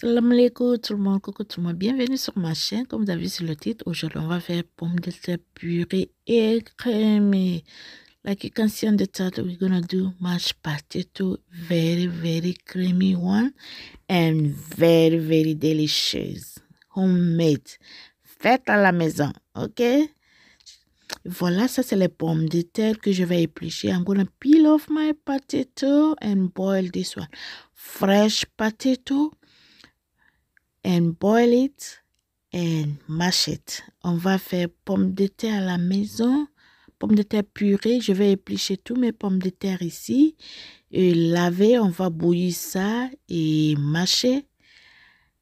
Salam alaikum tout le monde, coucou tout le monde, bienvenue sur ma chaîne. Comme vous avez vu sur le titre, aujourd'hui on va faire pommes de terre purée et crème. Like you can see on the title, we're gonna do mashed potato, very very creamy one and very very delicious, homemade, faite à la maison, ok? Voilà, ça c'est les pommes de terre que je vais éplucher. I'm gonna peel off my potato and boil this one. Fresh potato, and boil it and mash it. On va faire pommes de terre à la maison, pommes de terre purée. Je vais éplucher tous mes pommes de terre ici et laver. On va bouillir ça et mâcher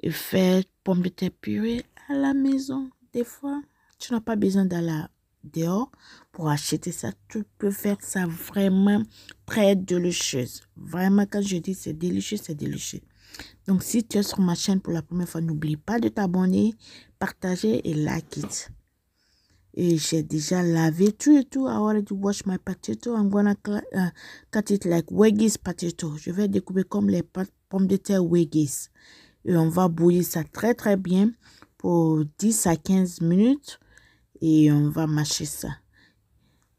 et faire pommes de terre purée à la maison. Des fois, tu n'as pas besoin d'aller dehors pour acheter ça. Tu peux faire ça vraiment très délicieuse. Vraiment, quand je dis c'est délicieux, c'est délicieux. Donc, si tu es sur ma chaîne pour la première fois, n'oublie pas de t'abonner, partager et like it. Et j'ai déjà lavé tout et tout. I already my potato. I'm gonna euh, cut it like potato. Je vais découper comme les pommes de terre Weggies. Et on va bouillir ça très très bien pour 10 à 15 minutes. Et on va mâcher ça.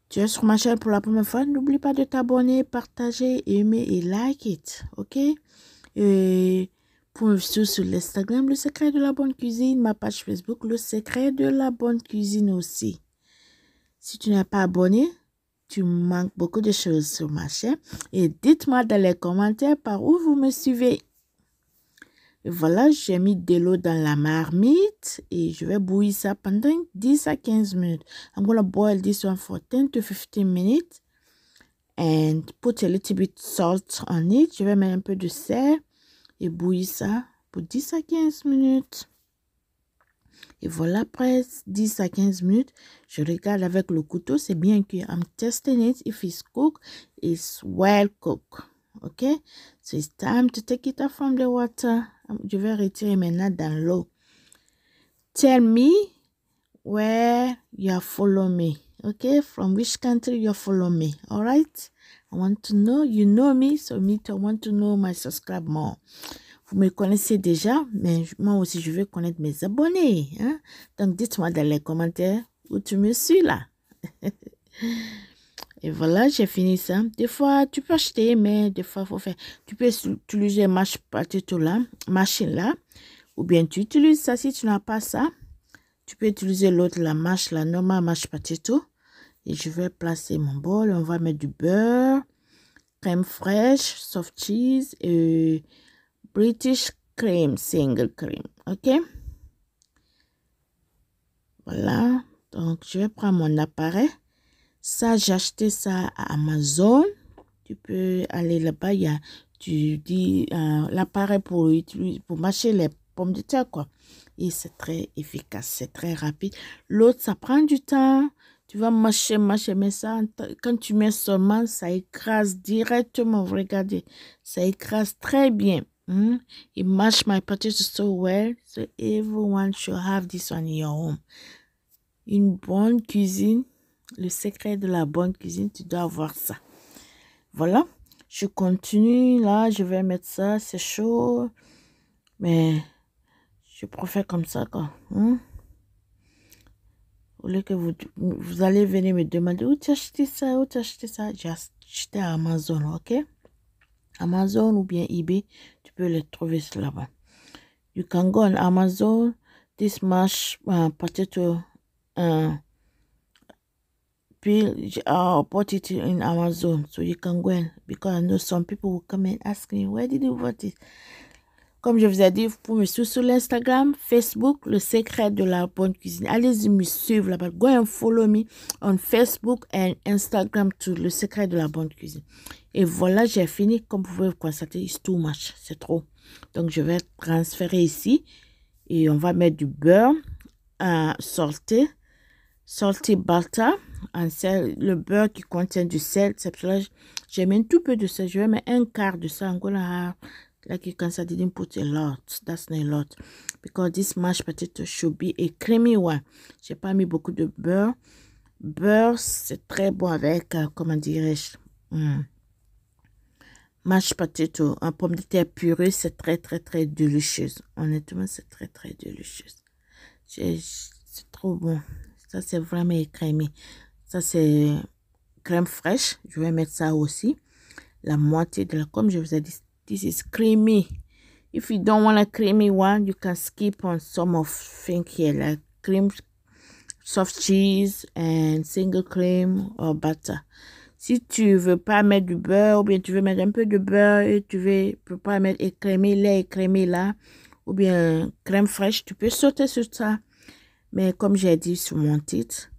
Tu es sur ma chaîne pour la première fois, n'oublie pas de t'abonner, partager, aimer et like it. Ok? Et pour me suivre sur Instagram, le secret de la bonne cuisine, ma page Facebook, le secret de la bonne cuisine aussi. Si tu n'es pas abonné, tu manques beaucoup de choses sur ma chaîne. Et dites-moi dans les commentaires par où vous me suivez. Et voilà, j'ai mis de l'eau dans la marmite et je vais bouillir ça pendant 10 à 15 minutes. I'm going to boil this one for 10 to 15 minutes and put a little bit salt on it. Je vais mettre un peu de sel et bouillir ça pour 10 à 15 minutes. Et voilà, après 10 à 15 minutes, je regarde avec le couteau. C'est bien que I'm testing it. If it's cooked, it's well cooked. OK? So it's time to take it out from the water. Je vais retirer maintenant dans l'eau. Tell me where you follow me. Ok, from which country you follow me all right i want to know you know me so me i want to know my subscribe more vous me connaissez déjà mais moi aussi je veux connaître mes abonnés hein. donc dites-moi dans les commentaires où tu me suis là et voilà j'ai fini ça des fois tu peux acheter mais des fois faut faire tu peux utiliser tout là machine là ou bien tu utilises ça si tu n'as pas ça tu peux utiliser l'autre, la mâche, la normal mâche patito Et je vais placer mon bol. On va mettre du beurre, crème fraîche, soft cheese et British cream, single cream. OK? Voilà. Donc, je vais prendre mon appareil. Ça, j'ai acheté ça à Amazon. Tu peux aller là-bas. Il y a, tu dis, euh, l'appareil pour, pour mâcher les pomme de terre, quoi. Et c'est très efficace, c'est très rapide. L'autre, ça prend du temps. Tu vas mâcher, mâcher, mais ça, quand tu mets seulement, ça écrase directement. Regardez, ça écrase très bien. Il hmm? It my potatoes so well, so everyone should have this one your home. Une bonne cuisine, le secret de la bonne cuisine, tu dois avoir ça. Voilà, je continue là, je vais mettre ça, c'est chaud, mais je préfère comme ça, quoi. Hein. que vous, vous allez venir me demander où tu as acheté ça, où tu acheté ça, j'ai acheté à Amazon, ok? Amazon ou bien eBay, tu peux les trouver là-bas. You can go on Amazon, this mash uh, potato, uh, I bought it in Amazon, so you can go in, because I know some people will come and ask me, where did you bought it? Comme je vous ai dit, vous pouvez me suivre sur Instagram, Facebook, le secret de la bonne cuisine. Allez-y me suivre là-bas. Go and follow me on Facebook and Instagram to le secret de la bonne cuisine. Et voilà, j'ai fini. Comme vous pouvez constater, it's too much. C'est trop. Donc, je vais transférer ici. Et on va mettre du beurre à euh, salté. Salté butter. sel, le beurre qui contient du sel. C'est j'ai mis un tout peu de sel. Je vais mettre un quart de sel En Like you can see, I didn't put a lot. That's not a lot. Because this mashed potato should be a creamy one. J'ai pas mis beaucoup de beurre. Beurre, c'est très bon avec, euh, comment dirais-je, hmm, mashed potato. Un pomme de terre purée, c'est très, très, très délicieux. Honnêtement, c'est très, très délicieux. C'est trop bon. Ça, c'est vraiment crémeux. Ça, c'est crème fraîche. Je vais mettre ça aussi. La moitié de la, comme je vous ai dit, this is creamy if you don't want a creamy one you can skip on some of things here like cream soft cheese and single cream or butter si tu veux pas mettre du beurre ou bien tu veux mettre un peu de beurre et tu veux pas mettre écrémé lait écrémé là ou bien crème fraîche tu peux sauter sur ça mais comme j'ai dit sur mon titre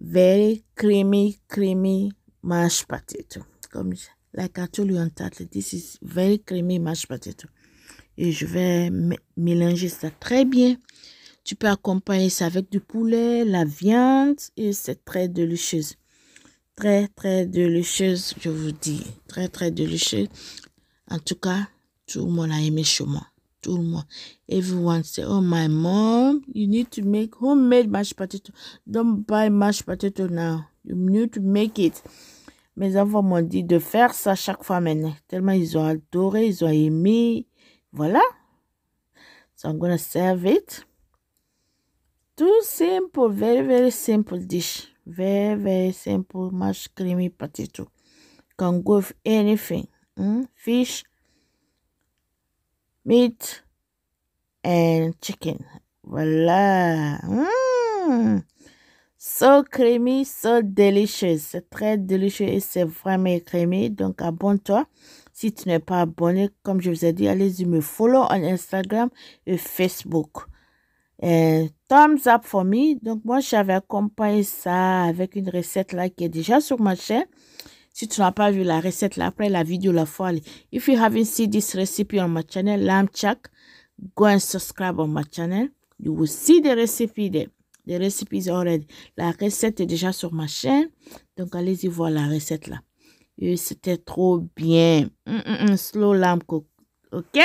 very creamy creamy mashed potato comme ça like I told you on this is very creamy mashed potato. Et je vais mélanger ça très bien. Tu peux accompagner ça avec du poulet, la viande, et c'est très délicieux. Très, très délicieux, je vous dis. Très, très délicieux. En tout cas, tout le monde a aimé chez moi. Tout le monde. Everyone say, oh my mom, you need to make homemade mashed potato. Don't buy mashed potato now. You need to make it. Mes enfants m'ont dit de faire ça chaque fois maintenant. Tellement ils ont adoré, ils ont aimé. Voilà. So I'm to serve it. Too simple, very, very simple dish. Very, very simple mashed creamy potato. Can go with anything. Hmm? Fish, meat, and chicken. Voilà. Hmm. So creamy, so delicious. C'est très délicieux et c'est vraiment crémeux. Donc abonne-toi. Si tu n'es pas abonné, comme je vous ai dit, allez-y me follow on Instagram et Facebook. thumbs up for me. Donc moi, j'avais accompagné ça avec une recette là qui est déjà sur ma chaîne. Si tu n'as pas vu la recette là, après la vidéo la fois, If you haven't seen this recipe on my channel, lamb chak, go and subscribe on my channel. You will see the recipe there des recipes already. La recette est déjà sur ma chaîne. Donc, allez-y voir la recette là. C'était trop bien. Mm, mm, mm, slow lamb cook. OK?